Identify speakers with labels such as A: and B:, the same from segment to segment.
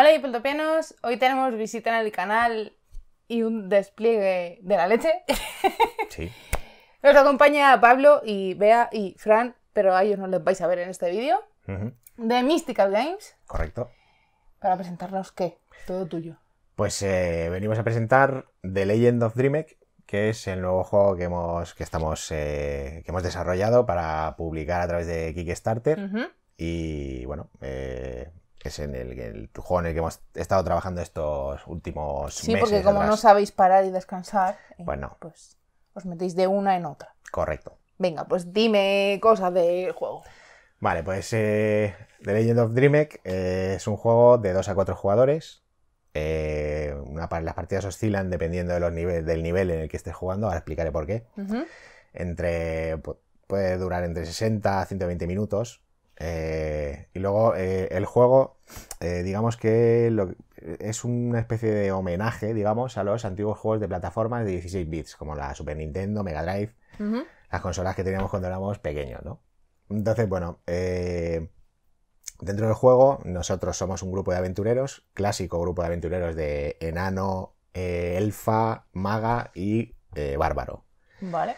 A: Hola Yipeltopianos, hoy tenemos visita en el canal y un despliegue de la leche. Sí. Nos acompaña Pablo y Bea y Fran, pero a ellos no les vais a ver en este vídeo. De Mystical Games. Correcto. Para presentarnos qué? Todo tuyo.
B: Pues eh, venimos a presentar The Legend of Dreamhack, que es el nuevo juego que hemos, que estamos, eh, que hemos desarrollado para publicar a través de Kickstarter. Y bueno, eh, es en el, juego en el que hemos estado trabajando estos últimos meses. Sí, porque como no
A: sabéis parar y descansar, eh, bueno. pues os metéis de una en otra. Correcto. Venga, pues dime cosas del juego.
B: Vale, pues eh, The Legend of Dreamhack eh, es un juego de 2 a 4 jugadores. las partidas oscilan dependiendo del nivel en el que estés jugando. Ahora explicaré por qué. Entre, puede durar entre 60 a 120 minutos. Eh, y luego eh, el juego, eh, digamos que es una especie de homenaje, digamos, a los antiguos juegos de plataformas de 16 bits, como la Super Nintendo, Mega Drive, las consolas que teníamos cuando éramos pequeños, ¿no? Entonces, bueno, dentro del juego nosotros somos un grupo de aventureros, clásico grupo de aventureros de enano, elfa, maga y bárbaro. Vale.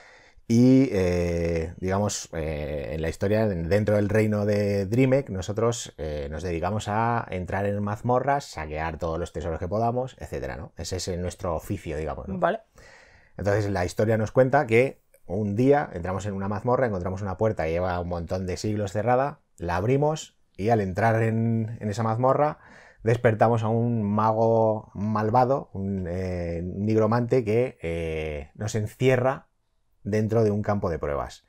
B: Y eh, digamos, eh, en la historia, dentro del reino de Dreamek, nosotros eh, nos dedicamos a entrar en mazmorras, saquear todos los tesoros que podamos, etcétera, ¿no? Ese es nuestro oficio, digamos. Vale. Entonces la historia nos cuenta que un día entramos en una mazmorra, encontramos una puerta que lleva un montón de siglos cerrada, la abrimos y al entrar en, en esa mazmorra despertamos a un mago malvado, un nigromante que nos encierra dentro de un campo de pruebas.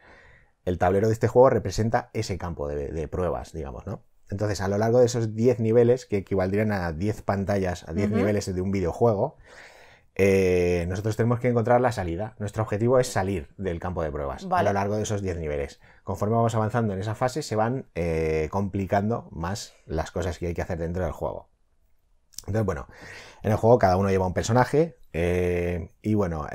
B: El tablero de este juego representa ese campo de, pruebas, digamos, ¿no? Entonces, a lo largo de esos 10 niveles, que equivaldrían a 10 pantallas, a 10 niveles de un videojuego, eh, nosotros tenemos que encontrar la salida. Nuestro objetivo es salir del campo de pruebas a lo largo de esos 10 niveles. Conforme vamos avanzando en esa fase, se van eh, complicando más las cosas que hay que hacer dentro del juego. Entonces, bueno, en el juego cada uno lleva un personaje eh, y bueno,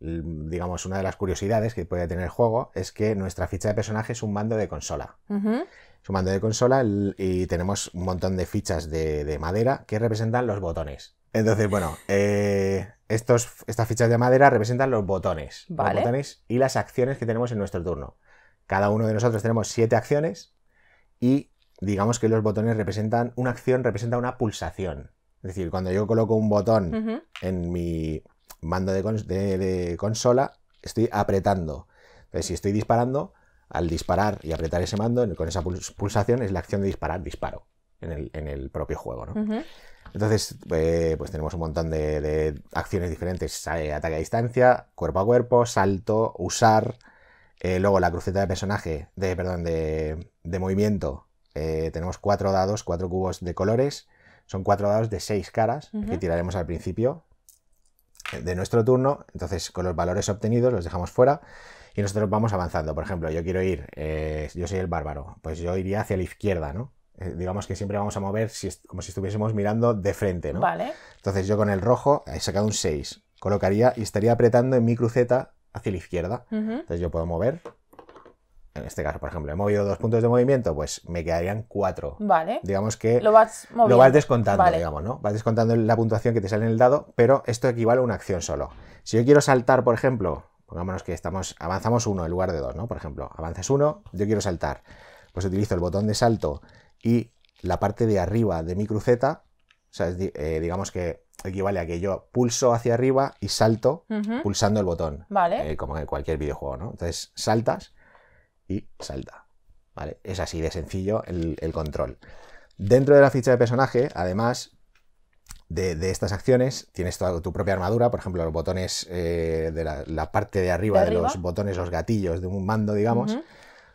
B: Mm, digamos, una de las curiosidades que puede tener el juego es que nuestra ficha de personaje es un mando de consola.
A: Es
B: un mando de consola y tenemos un montón de fichas de, madera que representan los botones. Entonces, bueno, eh, estos, estas fichas de madera representan los botones. botones y las acciones que tenemos en nuestro turno. Cada uno de nosotros tenemos siete acciones y digamos que los botones representan, una acción representa una pulsación. Es decir, cuando yo coloco un botón en mi mando de, consola estoy apretando. Entonces, si estoy disparando, al disparar y apretar ese mando, con esa pulsación es la acción de disparar, disparo en el, propio juego. Entonces, eh, pues tenemos un montón de, acciones diferentes: ataque a distancia, cuerpo a cuerpo, salto, usar. Eh, luego la cruceta de personaje, de, perdón, de, movimiento. Eh, tenemos cuatro dados, cuatro cubos de colores. Son cuatro dados de seis caras que tiraremos al principio de nuestro turno, entonces con los valores obtenidos los dejamos fuera y nosotros vamos avanzando. Por ejemplo, yo quiero ir, eh, yo soy el bárbaro, pues yo iría hacia la izquierda, ¿no? Eh, digamos que siempre vamos a mover como si estuviésemos mirando de frente, ¿no? Vale. Entonces yo con el rojo he sacado un 6, colocaría y estaría apretando en mi cruceta hacia la izquierda. Entonces yo puedo mover en este caso, por ejemplo, he movido dos puntos de movimiento, pues me quedarían cuatro. Vale. Digamos que lo
A: vas, descontando, digamos,
B: ¿no? Vas descontando la puntuación que te sale en el dado, pero esto equivale a una acción solo. Si yo quiero saltar, por ejemplo, pongámonos que estamos, avanzamos uno en lugar de dos, ¿no? Por ejemplo, avances uno, yo quiero saltar. Pues utilizo el botón de salto y la parte de arriba de mi cruceta, o sea, eh, digamos que equivale a que yo pulso hacia arriba y salto pulsando el botón. Vale. Eh, como en cualquier videojuego, ¿no? Entonces saltas y salta. ¿Vale? Es así de sencillo el, control. Dentro de la ficha de personaje, además de, estas acciones, tienes toda tu propia armadura, por ejemplo, los botones eh, de la, parte de arriba de, los botones, los gatillos de un mando, digamos.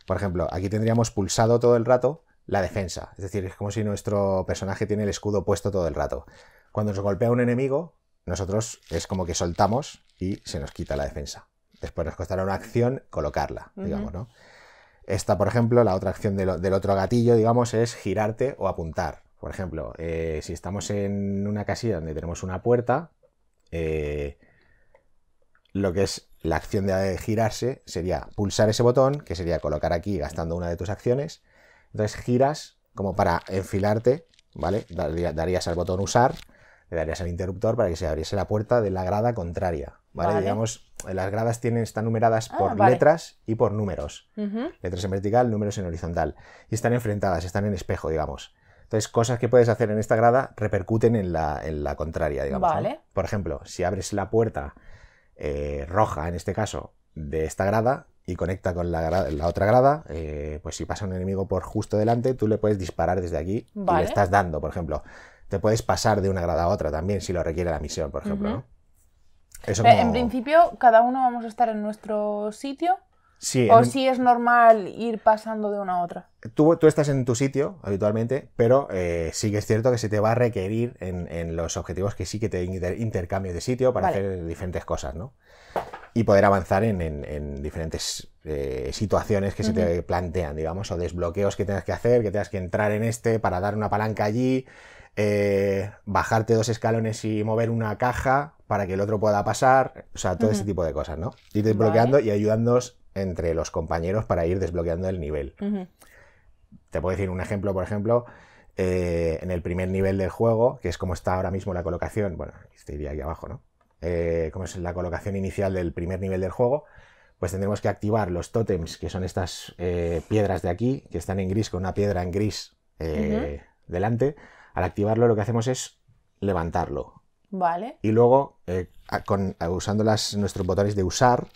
B: Por ejemplo, aquí tendríamos pulsado todo el rato la defensa, es decir, es como si nuestro personaje tiene el escudo puesto todo el rato. Cuando nos golpea un enemigo, nosotros es como que soltamos y se nos quita la defensa. Después nos costará una acción colocarla, digamos, ¿no? Esta, por ejemplo, la otra acción del, otro gatillo, digamos, es girarte o apuntar. Por ejemplo, eh, si estamos en una casilla donde tenemos una puerta, eh, lo que es la acción de girarse sería pulsar ese botón, que sería colocar aquí gastando una de tus acciones. Entonces giras como para enfilarte, ¿vale? Darías al botón usar, le darías al interruptor para que se abriese la puerta de la grada contraria. ¿vale? Digamos, las gradas tienen, están numeradas ah, por letras y por números. Letras en vertical, números en horizontal. Y están enfrentadas, están en espejo, digamos. Entonces, cosas que puedes hacer en esta grada repercuten en la, en la contraria, digamos. Por ejemplo, si abres la puerta eh, roja, en este caso, de esta grada y conecta con la, la otra grada, eh, pues si pasa un enemigo por justo delante, tú le puedes disparar desde aquí y le estás dando, por ejemplo. Te puedes pasar de una grada a otra también si lo requiere la misión, por ejemplo, ¿no? Eh, en
A: principio, cada uno vamos a estar en nuestro sitio.
B: Sí, o si
A: es normal ir pasando de una a otra.
B: Tú, estás en tu sitio habitualmente, pero eh, sí que es cierto que se te va a requerir en, los objetivos que sí que te intercambio de sitio para hacer diferentes cosas, ¿no? Y poder avanzar en, diferentes eh, situaciones que se te plantean, digamos, o desbloqueos que tengas que hacer, que tengas que entrar en este para dar una palanca allí, bajarte dos escalones y mover una caja, para que el otro pueda pasar, o sea, todo ese tipo de cosas, ¿no? Y desbloqueando y ayudándonos entre los compañeros para ir desbloqueando el nivel. Te puedo decir un ejemplo, por ejemplo, eh, en el primer nivel del juego, que es como está ahora mismo la colocación, bueno, este iría aquí abajo, ¿no? Eh, como es la colocación inicial del primer nivel del juego, pues tendremos que activar los tótems, que son estas eh, piedras de aquí, que están en gris, con una piedra en gris delante. Al activarlo lo que hacemos es levantarlo y luego, eh, con, usando nuestros botones de usar,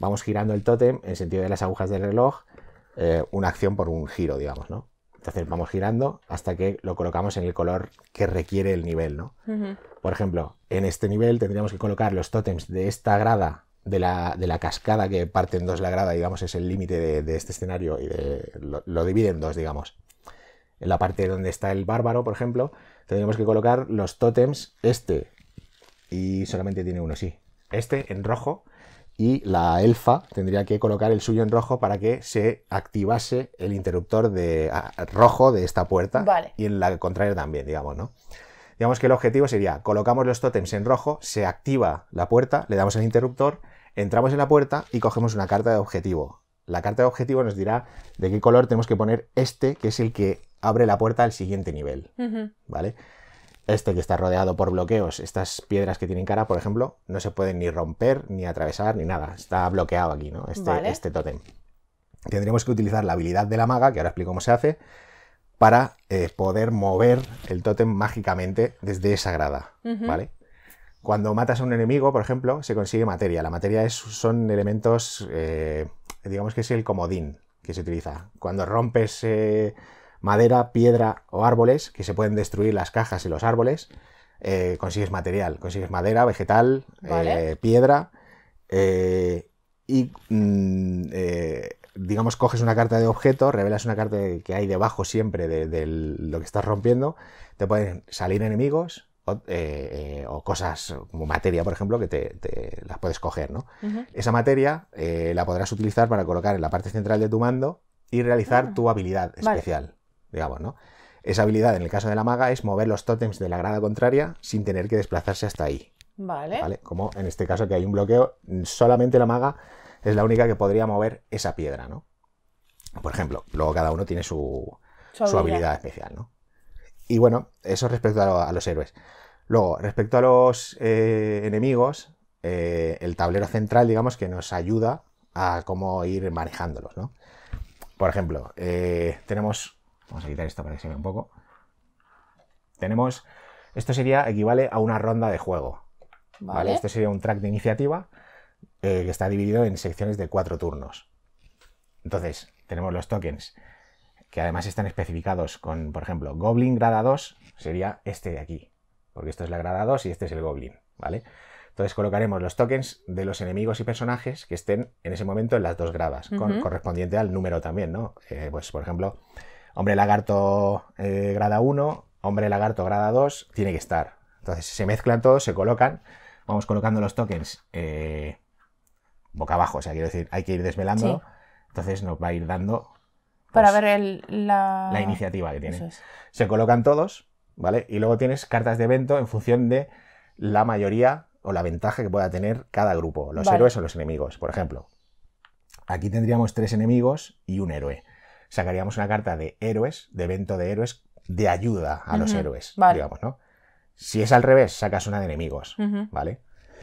B: vamos girando el tótem en sentido de las agujas del reloj, eh, una acción por un giro, digamos, ¿no? Entonces vamos girando hasta que lo colocamos en el color que requiere el nivel, ¿no? Por ejemplo, en este nivel tendríamos que colocar los tótems de esta grada, de la, cascada que parte en dos la grada, digamos, es el límite de, este escenario y lo divide en dos, digamos en la parte donde está el bárbaro, por ejemplo, tendríamos que colocar los tótems, este, y solamente tiene uno, sí, este en rojo, y la elfa tendría que colocar el suyo en rojo para que se activase el interruptor de, rojo de esta puerta, y en la contraria también, digamos, ¿no? Digamos que el objetivo sería, colocamos los tótems en rojo, se activa la puerta, le damos el interruptor, entramos en la puerta y cogemos una carta de objetivo. La carta de objetivo nos dirá de qué color tenemos que poner este, que es el que abre la puerta al siguiente nivel. ¿Vale? Este que está rodeado por bloqueos, estas piedras que tienen cara, por ejemplo, no se pueden ni romper, ni atravesar, ni nada. Está bloqueado aquí, ¿no? Este, este tótem. Tendremos que utilizar la habilidad de la maga, que ahora explico cómo se hace, para eh, poder mover el tótem mágicamente desde esa grada, ¿vale? Cuando matas a un enemigo, por ejemplo, se consigue materia. La materia es, son elementos eh, digamos que es el comodín que se utiliza. Cuando rompes eh, madera, piedra o árboles, que se pueden destruir las cajas y los árboles, eh, consigues material, consigues madera, vegetal, eh, piedra y mm, digamos coges una carta de objeto, revelas una carta que hay debajo siempre de lo que estás rompiendo, te pueden salir enemigos, eh, eh, o, cosas como materia, por ejemplo, que te, las puedes coger, ¿no? Esa materia eh, la podrás utilizar para colocar en la parte central de tu mando y realizar ah, tu habilidad especial, digamos, ¿no? Esa habilidad, en el caso de la maga, es mover los tótems de la grada contraria sin tener que desplazarse hasta ahí.
A: Vale.
B: Como en este caso que hay un bloqueo, solamente la maga es la única que podría mover esa piedra, ¿no? Por ejemplo, luego cada uno tiene su, su habilidad especial, ¿no? Y bueno, eso respecto a, los héroes. Luego, respecto a los eh, enemigos, eh, el tablero central, digamos, que nos ayuda a cómo ir manejándolos, ¿no? Por ejemplo, eh, tenemos... Vamos a quitar esto para que se vea un poco. Tenemos... Esto sería, equivale a una ronda de juego. ¿Vale? ¿vale? Esto sería un track de iniciativa que está dividido en secciones de cuatro turnos. Entonces, tenemos los tokens que además están especificados con, por ejemplo, Goblin grada 2 sería este de aquí, porque esto es la grada 2 y este es el Goblin, ¿vale? Entonces colocaremos los tokens de los enemigos y personajes que estén en ese momento en las dos gradas, correspondiente al número también, ¿no? Eh, pues, por ejemplo, hombre lagarto eh, grada 1, hombre lagarto grada 2, tiene que estar. Entonces se mezclan todos, se colocan, vamos colocando los tokens eh, boca abajo, o sea, quiero decir, hay que ir desvelando. Entonces nos va a ir dando para pues
A: ver la...
B: iniciativa que tiene. Se colocan todos, ¿vale? Y luego tienes cartas de evento en función de la mayoría o la ventaja que pueda tener cada grupo, los héroes o los enemigos, por ejemplo. Aquí tendríamos tres enemigos y un héroe. Sacaríamos una carta de héroes, de evento de héroes, de ayuda a los héroes, digamos, ¿no? Si es al revés, sacas una de enemigos, ¿vale?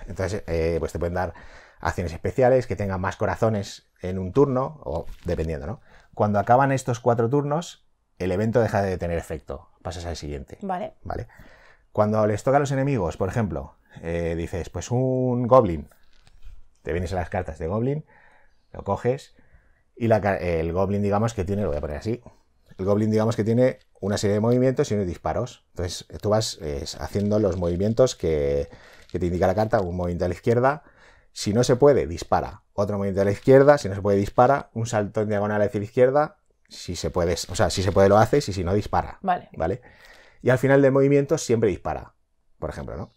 B: Entonces, eh, pues te pueden dar acciones especiales que tengan más corazones en un turno, o dependiendo, ¿no? Cuando acaban estos cuatro turnos, el evento deja de tener efecto. Pasas al siguiente. Vale. Vale. Cuando les toca a los enemigos, por ejemplo, eh, dices, pues un goblin. Te vienes a las cartas de goblin, lo coges y el goblin, digamos que tiene, lo voy a poner así. El goblin, digamos que tiene una serie de movimientos y unos disparos. Entonces tú vas haciendo los movimientos que te indica la carta, un movimiento a la izquierda. Si no se puede, dispara otro movimiento a la izquierda, si no se puede dispara, un salto en diagonal hacia la izquierda, si se puede, o sea, si se puede lo haces y si no dispara. Vale. ¿Vale? Y al final del movimiento siempre dispara, por ejemplo, ¿no?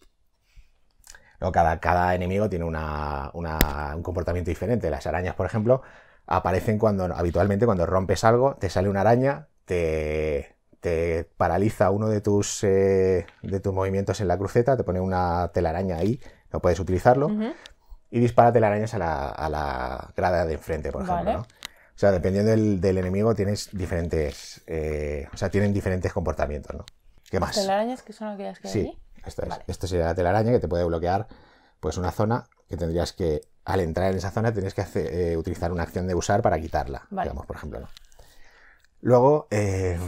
B: Luego cada, cada enemigo tiene una, un comportamiento diferente. Las arañas, por ejemplo, aparecen cuando habitualmente cuando rompes algo, te sale una araña, te, te paraliza uno de tus, eh, de tus movimientos en la cruceta, te pone una telaraña ahí, no puedes utilizarlo y dispara telarañas a la, grada de enfrente, por ejemplo. O sea, dependiendo del, enemigo tienes diferentes, eh, o sea, tienen diferentes comportamientos, ¿no? ¿Qué más? telarañas que son aquellas que hay sí, Esto, es. esto sería la telaraña que te puede bloquear pues una zona que tendrías que, al entrar en esa zona, tienes que eh, utilizar una acción de usar para quitarla, digamos, por ejemplo. ¿no? Luego, eh,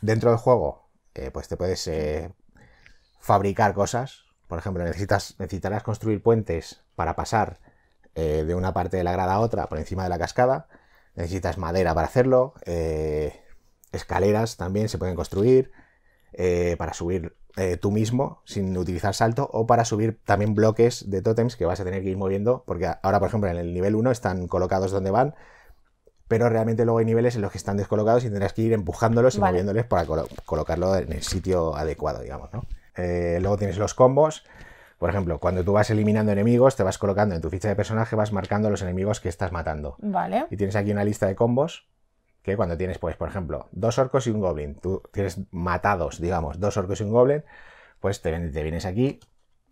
B: dentro del juego, pues te puedes fabricar cosas. Por ejemplo, necesitas, necesitarás construir puentes para pasar eh, de una parte de la grada a otra por encima de la cascada. Necesitas madera para hacerlo, eh, escaleras también se pueden construir eh, para subir tú mismo sin utilizar salto o para subir también bloques de tótems que vas a tener que ir moviendo porque ahora por ejemplo en el nivel 1 están colocados donde van pero realmente luego hay niveles en los que están descolocados y tendrás que ir empujándolos y moviéndoles para colocarlo en el sitio adecuado digamos ¿no? luego tienes los combos por ejemplo, cuando tú vas eliminando enemigos, te vas colocando en tu ficha de personaje, vas marcando los enemigos que estás matando. Vale. Y tienes aquí una lista de combos que cuando tienes, pues, por ejemplo, dos orcos y un goblin, tú tienes matados, digamos, dos orcos y un goblin, pues te, vienes aquí,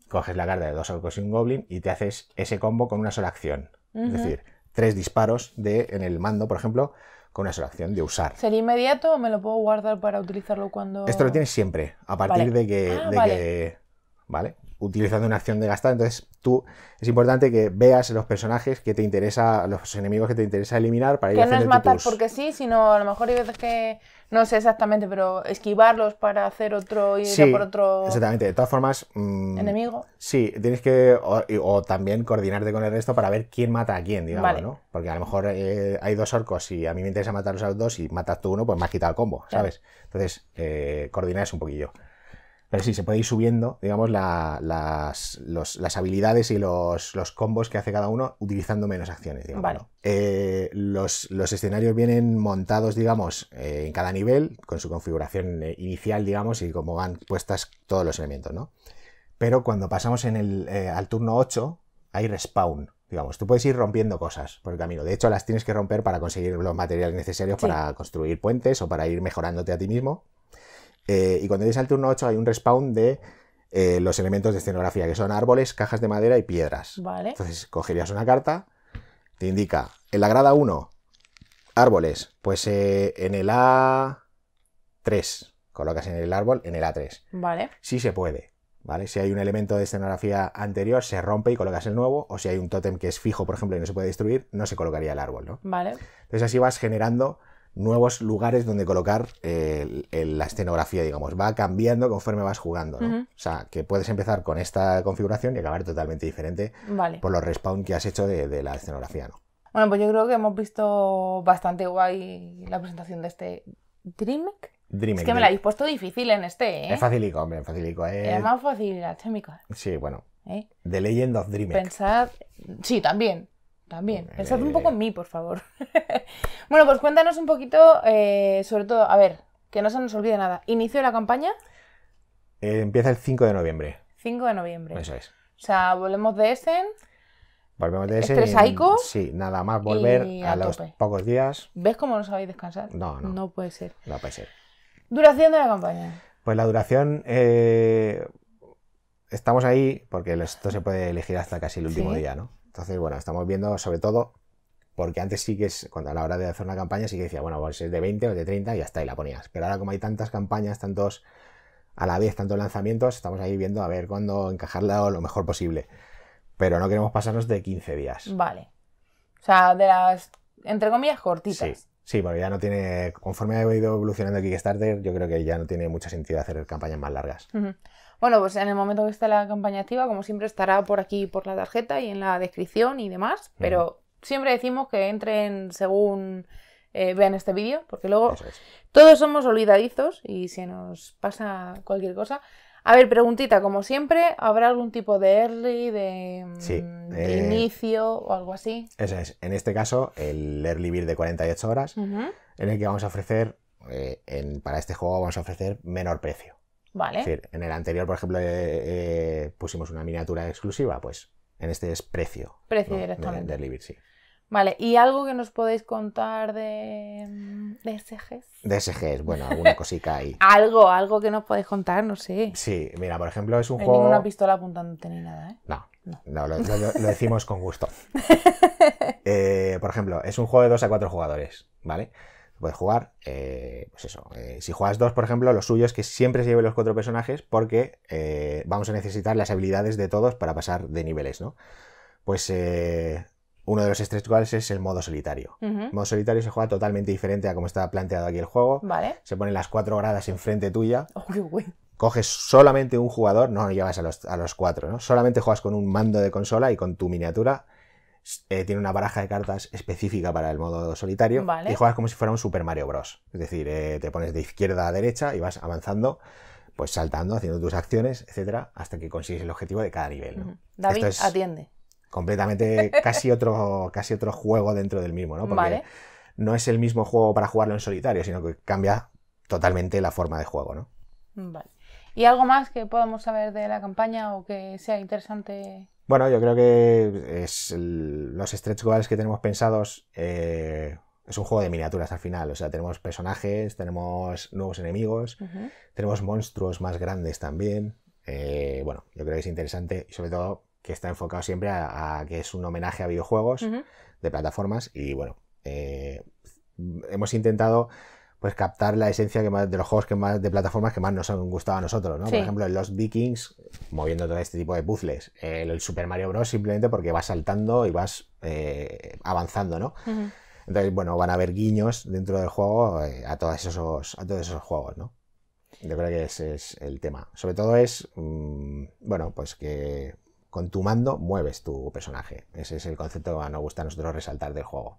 B: coges la carta de dos orcos y un goblin y te haces ese combo con una sola acción. Es decir, tres disparos de, en el mando, por ejemplo, con una sola acción de usar.
A: ¿Sería inmediato o me lo puedo guardar para utilizarlo cuando.? Esto lo
B: tienes siempre, a partir de, que, ah, que. Vale utilizando una acción de gastar. Entonces, tú es importante que veas los personajes que te interesa, los enemigos que te interesa eliminar para que no es matar porque
A: sí, sino a lo mejor hay veces que no sé exactamente, pero esquivarlos para hacer otro y por otro. Exactamente,
B: de todas formas. Mm, enemigo. Sí, tienes que. O, también coordinarte con el resto para ver quién mata a quién, digamos, ¿no? Porque a lo mejor eh, hay dos orcos y a mí me interesa matarlos a los dos y matas tú uno, pues me has quitado el combo, ¿sabes? Entonces, eh, es un poquillo. Pero sí, se puede ir subiendo, digamos, las, habilidades y los, combos que hace cada uno utilizando menos acciones. Digamos. Eh, los, escenarios vienen montados, digamos, eh, en cada nivel, con su configuración eh, inicial, digamos, y como van puestas todos los elementos, ¿no? Pero cuando pasamos en el, al turno 8, hay respawn digamos. Tú puedes ir rompiendo cosas por el camino. De hecho, las tienes que romper para conseguir los materiales necesarios para construir puentes o para ir mejorándote a ti mismo. Eh, y cuando llegues al turno 8 hay un respawn de eh, los elementos de escenografía, que son árboles, cajas de madera y piedras. Vale. Entonces cogerías una carta, te indica, en la grada 1, árboles, pues eh, en el A3, colocas en el árbol, en el A3. Vale. Sí se puede. ¿Vale? Si hay un elemento de escenografía anterior, se rompe y colocas el nuevo, o si hay un tótem que es fijo, por ejemplo, y no se puede destruir, no se colocaría el árbol, ¿no? Vale. Entonces así vas generando nuevos lugares donde colocar la escenografía, digamos. Va cambiando conforme vas jugando, ¿no? O sea, que puedes empezar con esta configuración y acabar totalmente diferente por los respawn que has hecho de, la escenografía, ¿no?
A: Bueno, pues yo creo que hemos visto bastante guay la presentación de este DreamHack.
B: Es que me la habéis
A: puesto difícil en este, ¿eh? Es
B: facilico, hombre, facilico. Eh. Es más
A: fácil, la chémica. Sí, bueno. ¿Eh?
B: The Legend of DreamHack.
A: Pensad... Sí, también. También. Pensad un poco en mí, por favor. bueno, pues cuéntanos un poquito, eh, sobre todo, a ver, que no se nos olvide nada. ¿Inicio de la campaña?
B: Eh, empieza el 5 de noviembre.
A: 5 de noviembre. Eso es. O sea, volvemos de Essen.
B: Volvemos de Essen. ¿Tres Sí, nada más volver a, los pocos días.
A: ¿Ves cómo no sabéis descansar? No, no. No puede ser. No puede ser. ¿Duración de la campaña?
B: Pues la duración. Eh, estamos ahí, porque esto se puede elegir hasta casi el último día, ¿no? Entonces, bueno, estamos viendo sobre todo, porque antes sí que es, cuando a la hora de hacer una campaña, sí que decía, bueno, pues es de 20 o de 30 y hasta ahí la ponías. Pero ahora como hay tantas campañas, tantos a la vez, tantos lanzamientos, estamos ahí viendo a ver cuándo encajarla lo mejor posible. Pero no queremos pasarnos de 15 días.
A: Vale. O sea, de las, entre comillas, cortitas. Sí.
B: Sí, porque ya no tiene. Conforme ha ido evolucionando Kickstarter, yo creo que ya no tiene mucho sentido hacer campañas más largas.
A: Bueno, pues en el momento que esté la campaña activa, como siempre, estará por aquí, por la tarjeta y en la descripción y demás. Pero siempre decimos que entren según eh, vean este vídeo, porque luego todos somos olvidadizos y si nos pasa cualquier cosa. A ver, preguntita, como siempre, ¿habrá algún tipo de early, de, mm, eh, inicio o algo así?
B: Eso es. En este caso, el early build de 48 horas, en el que vamos a ofrecer, eh, en, para este juego vamos a ofrecer menor precio en el anterior, por ejemplo, eh, eh, pusimos una miniatura exclusiva, pues en este es precio.
A: Precio directamente. sí. Vale, ¿y algo que nos podéis contar de, de SGs?
B: De SGs, bueno, alguna cosica ahí.
A: algo, algo que nos podéis contar, no sé.
B: Sí, mira, por ejemplo, es un juego. juego. una
A: pistola apuntándote ni nada, ¿eh?
B: No, no, lo, decimos con gusto. Eh, por ejemplo, es un juego de 2 a 4 jugadores, ¿vale? puedes jugar, eh, pues eso, eh, si juegas dos, por ejemplo, lo suyo es que siempre se lleven los cuatro personajes porque eh, vamos a necesitar las habilidades de todos para pasar de niveles, ¿no? Pues uno de los estrés cuales es el modo solitario. El modo solitario se juega totalmente diferente a como está planteado aquí el juego. Vale. Se ponen las cuatro gradas enfrente tuya. Oh, Coges solamente un jugador, no llevas a los, a los cuatro, ¿no? Solamente juegas con un mando de consola y con tu miniatura eh, tiene una baraja de cartas específica para el modo solitario y juegas como si fuera un Super Mario Bros. Es decir, eh, te pones de izquierda a derecha y vas avanzando, pues saltando, haciendo tus acciones, etcétera, hasta que consigues el objetivo de cada nivel. David, atiende. Completamente, casi otro, casi otro juego dentro del mismo, ¿no? Porque no es el mismo juego para jugarlo en solitario, sino que cambia totalmente la forma de juego, ¿no?
A: Vale. ¿Y algo más que podamos saber de la campaña o que sea interesante
B: bueno, yo creo que es los stretch goals que tenemos pensados eh, es un juego de miniaturas al final. O sea, tenemos personajes, tenemos nuevos enemigos, tenemos monstruos más grandes también. Eh, bueno, yo creo que es interesante y sobre todo que está enfocado siempre a, que es un homenaje a videojuegos de plataformas y bueno, eh, hemos intentado pues captar la esencia que de los juegos que más, de plataformas que más nos han gustado a nosotros, ¿no? Por ejemplo, en los Vikings, moviendo todo este tipo de puzzles, el, Super Mario Bros. simplemente porque vas saltando y vas eh, avanzando, ¿no? Entonces, bueno, van a haber guiños dentro del juego eh, a, todos esos, a todos esos juegos, ¿no? Yo creo que ese es el tema. Sobre todo es, mm, bueno, pues que con tu mando mueves tu personaje. Ese es el concepto que nos gusta a nosotros resaltar del juego.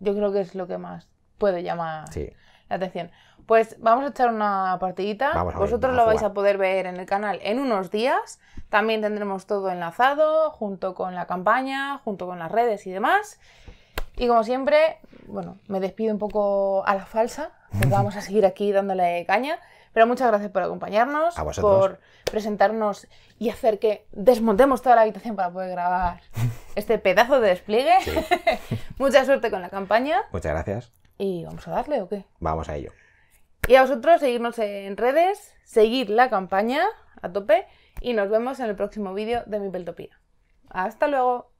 A: Yo creo que es lo que más puede llamar sí atención. Pues vamos a echar una partidita. Vosotros lo vais a poder ver en el canal en unos días. También tendremos todo enlazado, junto con la campaña, junto con las redes y demás. Y como siempre, bueno, me despido un poco a la falsa. vamos a seguir aquí dándole caña. Pero muchas gracias por acompañarnos, por presentarnos y hacer que desmontemos toda la habitación para poder grabar este pedazo de despliegue. Mucha suerte con la campaña.
B: Muchas gracias.
A: ¿Y vamos a darle o qué? Vamos a ello. Y a vosotros seguirnos en redes, seguir la campaña a tope y nos vemos en el próximo vídeo de Mi beltopía ¡Hasta luego!